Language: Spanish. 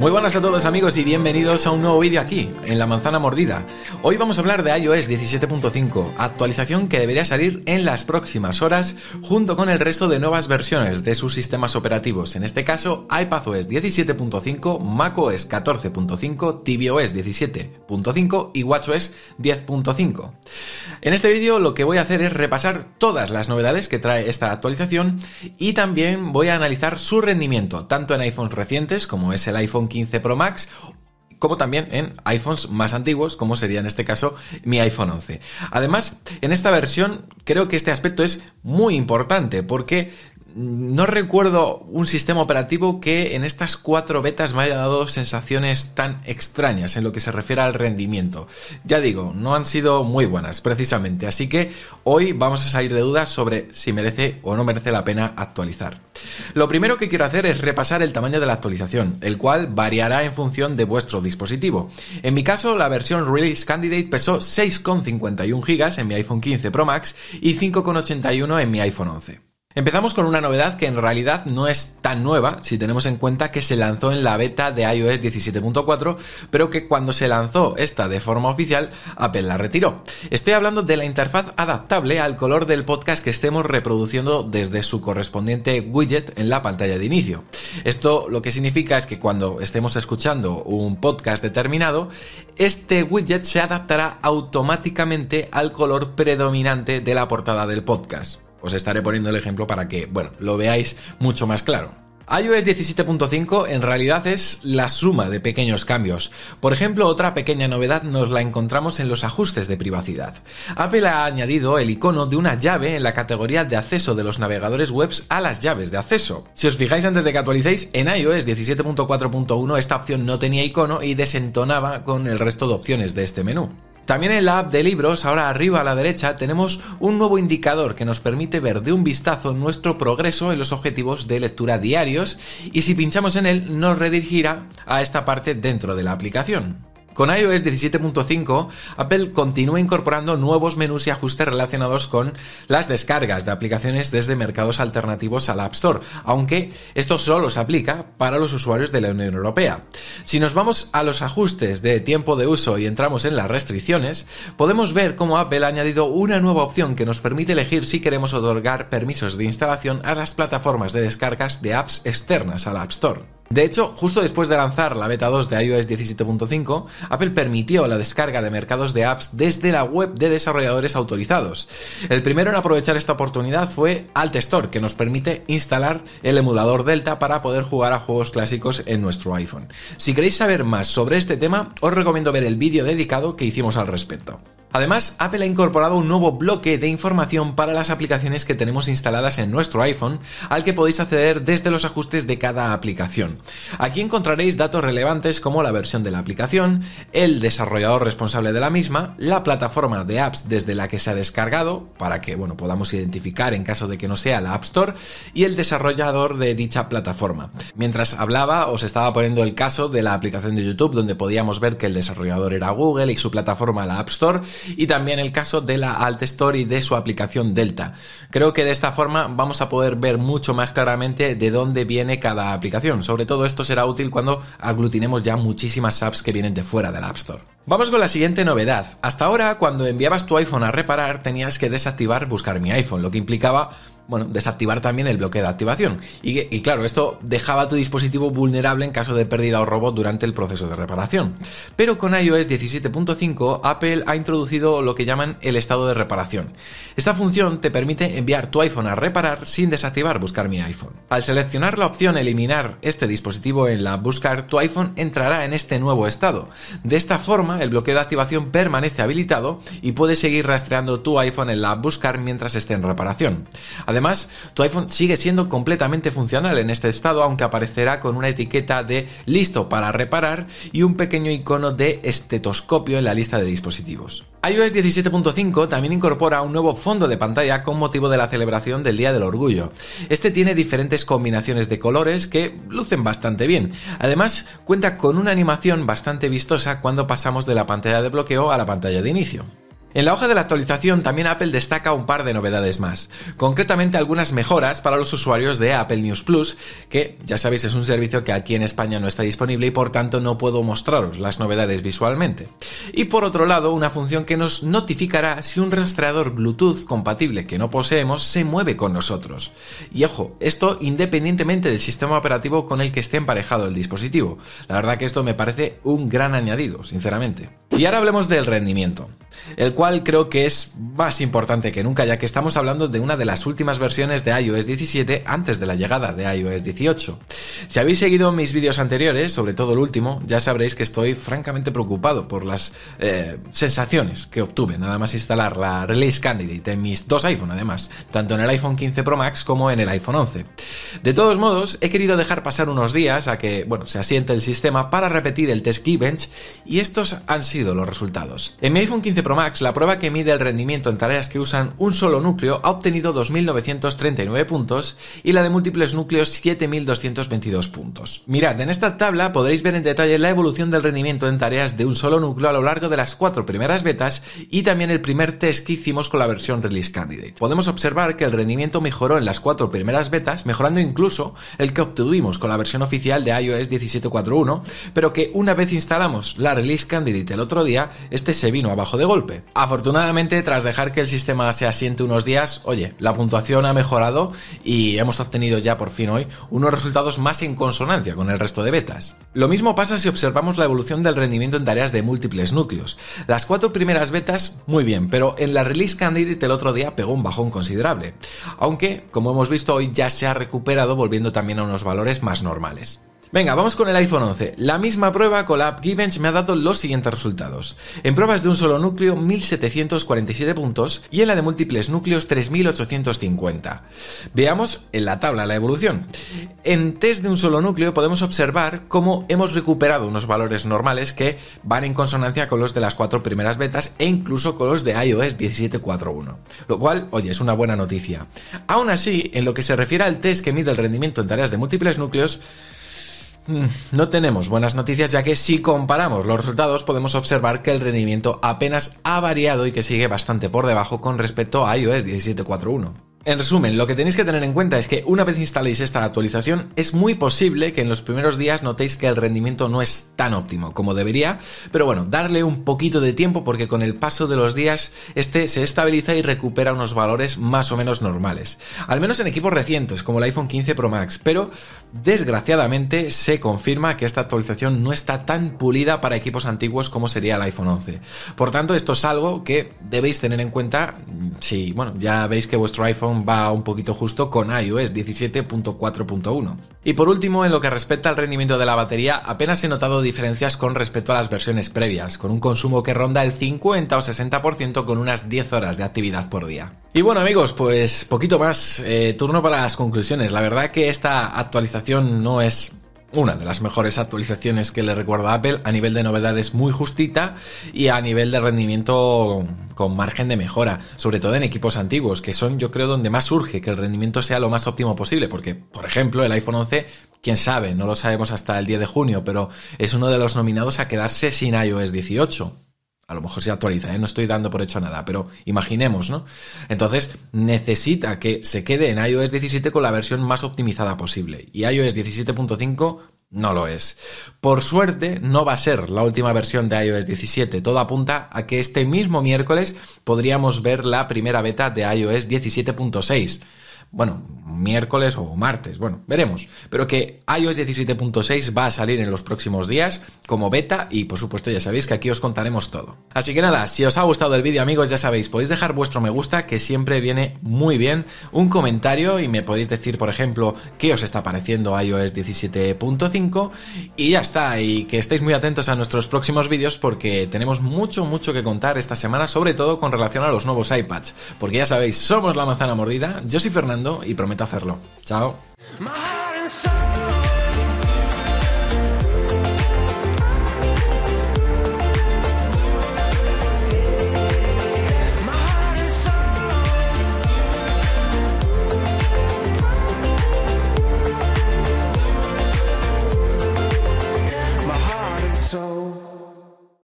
Muy buenas a todos amigos y bienvenidos a un nuevo vídeo aquí, en La Manzana Mordida. Hoy vamos a hablar de iOS 17.5, actualización que debería salir en las próximas horas junto con el resto de nuevas versiones de sus sistemas operativos, en este caso iPadOS 17.5, macOS 14.5, tvOS 17.5 y watchOS 10.5. En este vídeo lo que voy a hacer es repasar todas las novedades que trae esta actualización y también voy a analizar su rendimiento, tanto en iPhones recientes como es el iPhone 15 Pro Max como también en iPhones más antiguos, como sería en este caso mi iPhone 11. Además, en esta versión creo que este aspecto es muy importante porque no recuerdo un sistema operativo que en estas cuatro betas me haya dado sensaciones tan extrañas en lo que se refiere al rendimiento. Ya digo, no han sido muy buenas precisamente, así que hoy vamos a salir de dudas sobre si merece o no merece la pena actualizar. Lo primero que quiero hacer es repasar el tamaño de la actualización, el cual variará en función de vuestro dispositivo. En mi caso, la versión Release Candidate pesó 6,51 GB en mi iPhone 15 Pro Max y 5,81 en mi iPhone 11. Empezamos con una novedad que en realidad no es tan nueva si tenemos en cuenta que se lanzó en la beta de iOS 17.4, pero que cuando se lanzó esta de forma oficial, Apple la retiró. Estoy hablando de la interfaz adaptable al color del podcast que estemos reproduciendo desde su correspondiente widget en la pantalla de inicio. Esto lo que significa es que cuando estemos escuchando un podcast determinado, este widget se adaptará automáticamente al color predominante de la portada del podcast. Os estaré poniendo el ejemplo para que, bueno, lo veáis mucho más claro iOS 17.5 en realidad es la suma de pequeños cambios. Por ejemplo, otra pequeña novedad nos la encontramos en los ajustes de privacidad. Apple ha añadido el icono de una llave en la categoría de acceso de los navegadores webs a las llaves de acceso. Si os fijáis antes de que actualicéis, en iOS 17.4.1 esta opción no tenía icono y desentonaba con el resto de opciones de este menú. También en la app de libros, ahora arriba a la derecha, tenemos un nuevo indicador que nos permite ver de un vistazo nuestro progreso en los objetivos de lectura diarios y si pinchamos en él nos redirigirá a esta parte dentro de la aplicación. Con iOS 17.5, Apple continúa incorporando nuevos menús y ajustes relacionados con las descargas de aplicaciones desde mercados alternativos al App Store, aunque esto solo se aplica para los usuarios de la Unión Europea. Si nos vamos a los ajustes de tiempo de uso y entramos en las restricciones, podemos ver cómo Apple ha añadido una nueva opción que nos permite elegir si queremos otorgar permisos de instalación a las plataformas de descargas de apps externas a la App Store. De hecho, justo después de lanzar la beta 2 de iOS 17.5, Apple permitió la descarga de mercados de apps desde la web de desarrolladores autorizados. El primero en aprovechar esta oportunidad fue Alt que nos permite instalar el emulador Delta para poder jugar a juegos clásicos en nuestro iPhone. Si queréis saber más sobre este tema, os recomiendo ver el vídeo dedicado que hicimos al respecto. Además, Apple ha incorporado un nuevo bloque de información para las aplicaciones que tenemos instaladas en nuestro iPhone, al que podéis acceder desde los ajustes de cada aplicación. Aquí encontraréis datos relevantes como la versión de la aplicación, el desarrollador responsable de la misma, la plataforma de apps desde la que se ha descargado, para que bueno, podamos identificar en caso de que no sea la App Store, y el desarrollador de dicha plataforma. Mientras hablaba, os estaba poniendo el caso de la aplicación de YouTube, donde podíamos ver que el desarrollador era Google y su plataforma la App Store, y también el caso de la Alt Store y de su aplicación Delta. Creo que de esta forma vamos a poder ver mucho más claramente de dónde viene cada aplicación. Sobre todo esto será útil cuando aglutinemos ya muchísimas apps que vienen de fuera del App Store. Vamos con la siguiente novedad. Hasta ahora, cuando enviabas tu iPhone a reparar, tenías que desactivar buscar mi iPhone, lo que implicaba bueno, desactivar también el bloque de activación. Y, claro, esto dejaba tu dispositivo vulnerable en caso de pérdida o robo durante el proceso de reparación. Pero con iOS 17.5, Apple ha introducido lo que llaman el estado de reparación. Esta función te permite enviar tu iPhone a reparar sin desactivar Buscar mi iPhone. Al seleccionar la opción Eliminar este dispositivo en la Buscar tu iPhone entrará en este nuevo estado. De esta forma, el bloque de activación permanece habilitado y puedes seguir rastreando tu iPhone en la Buscar mientras esté en reparación. Además, Además, tu iPhone sigue siendo completamente funcional en este estado, aunque aparecerá con una etiqueta de listo para reparar y un pequeño icono de estetoscopio en la lista de dispositivos. iOS 17.5 también incorpora un nuevo fondo de pantalla con motivo de la celebración del Día del Orgullo. Este tiene diferentes combinaciones de colores que lucen bastante bien. Además, cuenta con una animación bastante vistosa cuando pasamos de la pantalla de bloqueo a la pantalla de inicio. En la hoja de la actualización también Apple destaca un par de novedades más, concretamente algunas mejoras para los usuarios de Apple News Plus, que ya sabéis es un servicio que aquí en España no está disponible y por tanto no puedo mostraros las novedades visualmente. Y por otro lado, una función que nos notificará si un rastreador Bluetooth compatible que no poseemos se mueve con nosotros. Y ojo, esto independientemente del sistema operativo con el que esté emparejado el dispositivo. La verdad que esto me parece un gran añadido, sinceramente. Y ahora hablemos del rendimiento. El creo que es más importante que nunca, ya que estamos hablando de una de las últimas versiones de iOS 17 antes de la llegada de iOS 18. Si habéis seguido mis vídeos anteriores, sobre todo el último, ya sabréis que estoy francamente preocupado por las eh, sensaciones que obtuve nada más instalar la Release Candidate en mis dos iPhone, además, tanto en el iPhone 15 Pro Max como en el iPhone 11. De todos modos, he querido dejar pasar unos días a que, bueno, se asiente el sistema para repetir el test Keybench y estos han sido los resultados. En mi iPhone 15 Pro Max la la prueba que mide el rendimiento en tareas que usan un solo núcleo, ha obtenido 2.939 puntos y la de múltiples núcleos 7.222 puntos. Mirad, en esta tabla podréis ver en detalle la evolución del rendimiento en tareas de un solo núcleo a lo largo de las cuatro primeras betas y también el primer test que hicimos con la versión Release Candidate. Podemos observar que el rendimiento mejoró en las cuatro primeras betas, mejorando incluso el que obtuvimos con la versión oficial de iOS 17.4.1, pero que una vez instalamos la Release Candidate el otro día, este se vino abajo de golpe. Afortunadamente, tras dejar que el sistema se asiente unos días, oye, la puntuación ha mejorado y hemos obtenido ya por fin hoy unos resultados más en consonancia con el resto de betas. Lo mismo pasa si observamos la evolución del rendimiento en tareas de múltiples núcleos. Las cuatro primeras betas, muy bien, pero en la release candidate el otro día pegó un bajón considerable. Aunque, como hemos visto, hoy ya se ha recuperado volviendo también a unos valores más normales. Venga, vamos con el iPhone 11. La misma prueba con la app me ha dado los siguientes resultados. En pruebas de un solo núcleo, 1747 puntos y en la de múltiples núcleos, 3850. Veamos en la tabla la evolución. En test de un solo núcleo podemos observar cómo hemos recuperado unos valores normales que van en consonancia con los de las cuatro primeras betas e incluso con los de iOS 17.4.1. Lo cual, oye, es una buena noticia. Aún así, en lo que se refiere al test que mide el rendimiento en tareas de múltiples núcleos, Mm, no tenemos buenas noticias ya que si comparamos los resultados podemos observar que el rendimiento apenas ha variado y que sigue bastante por debajo con respecto a iOS 17.4.1. En resumen, lo que tenéis que tener en cuenta es que una vez instaléis esta actualización, es muy posible que en los primeros días notéis que el rendimiento no es tan óptimo como debería, pero bueno, darle un poquito de tiempo porque con el paso de los días este se estabiliza y recupera unos valores más o menos normales, al menos en equipos recientes como el iPhone 15 Pro Max, pero desgraciadamente se confirma que esta actualización no está tan pulida para equipos antiguos como sería el iPhone 11. Por tanto, esto es algo que debéis tener en cuenta mm, si, bueno, ya veis que vuestro iPhone va un poquito justo con iOS 17.4.1. Y por último, en lo que respecta al rendimiento de la batería, apenas he notado diferencias con respecto a las versiones previas, con un consumo que ronda el 50 o 60% con unas 10 horas de actividad por día. Y bueno amigos, pues poquito más, eh, turno para las conclusiones. La verdad que esta actualización no es una de las mejores actualizaciones que le recuerda a Apple. A nivel de novedades muy justita y a nivel de rendimiento con margen de mejora, sobre todo en equipos antiguos, que son yo creo donde más surge que el rendimiento sea lo más óptimo posible, porque por ejemplo el iPhone 11, quién sabe, no lo sabemos hasta el 10 de junio, pero es uno de los nominados a quedarse sin iOS 18 a lo mejor se actualiza, ¿eh? no estoy dando por hecho nada, pero imaginemos, ¿no? Entonces necesita que se quede en iOS 17 con la versión más optimizada posible. Y iOS 17.5 no lo es. Por suerte, no va a ser la última versión de iOS 17. Todo apunta a que este mismo miércoles podríamos ver la primera beta de iOS 17.6 bueno, miércoles o martes, bueno, veremos. Pero que iOS 17.6 va a salir en los próximos días como beta y por supuesto ya sabéis que aquí os contaremos todo. Así que nada, si os ha gustado el vídeo amigos ya sabéis, podéis dejar vuestro me gusta que siempre viene muy bien, un comentario y me podéis decir por ejemplo qué os está pareciendo iOS 17.5 y ya está, y que estéis muy atentos a nuestros próximos vídeos porque tenemos mucho, mucho que contar esta semana, sobre todo con relación a los nuevos iPads, porque ya sabéis, somos la manzana mordida, yo soy Fernando, y prometo hacerlo. Chao.